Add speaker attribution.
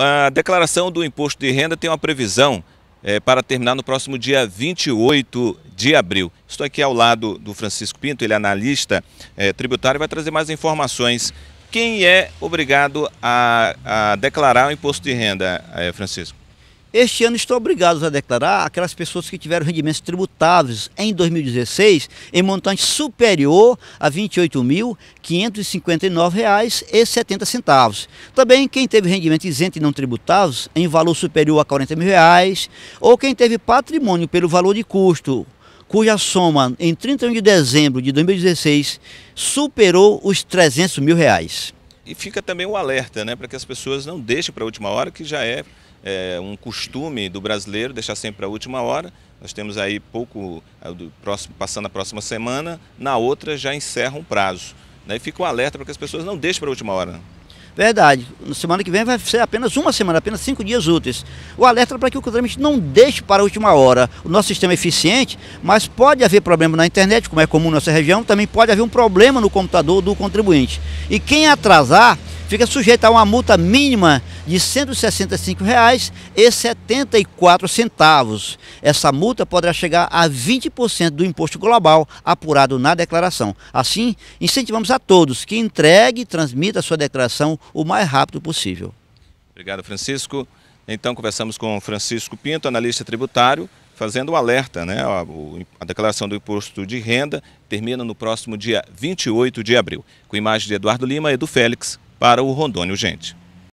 Speaker 1: A declaração do imposto de renda tem uma previsão é, para terminar no próximo dia 28 de abril. Estou aqui ao lado do Francisco Pinto, ele é analista é, tributário, vai trazer mais informações. Quem é obrigado a, a declarar o imposto de renda, é, Francisco?
Speaker 2: Este ano estão obrigados a declarar aquelas pessoas que tiveram rendimentos tributáveis em 2016 em montante superior a R$ 28.559,70. Também quem teve rendimento isento e não tributáveis em valor superior a R$ 40 mil reais, ou quem teve patrimônio pelo valor de custo, cuja soma em 31 de dezembro de 2016 superou os R$ 300 mil reais.
Speaker 1: E fica também o alerta né, para que as pessoas não deixem para a última hora, que já é é um costume do brasileiro deixar sempre a última hora. Nós temos aí pouco, é, passando a próxima semana, na outra já encerra um prazo. Né? E fica o um alerta para que as pessoas não deixem para a última hora.
Speaker 2: Verdade. Na semana que vem vai ser apenas uma semana, apenas cinco dias úteis. O alerta é para que o contribuinte não deixe para a última hora. O nosso sistema é eficiente, mas pode haver problema na internet, como é comum na nossa região, também pode haver um problema no computador do contribuinte. E quem atrasar fica sujeito a uma multa mínima de R$ 165,74. Essa multa poderá chegar a 20% do imposto global apurado na declaração. Assim, incentivamos a todos que entregue e transmita a sua declaração o mais rápido possível.
Speaker 1: Obrigado, Francisco. Então, conversamos com Francisco Pinto, analista tributário, fazendo o um alerta, né? A declaração do imposto de renda termina no próximo dia 28 de abril. Com imagem de Eduardo Lima e do Félix, para o Rondônia Gente.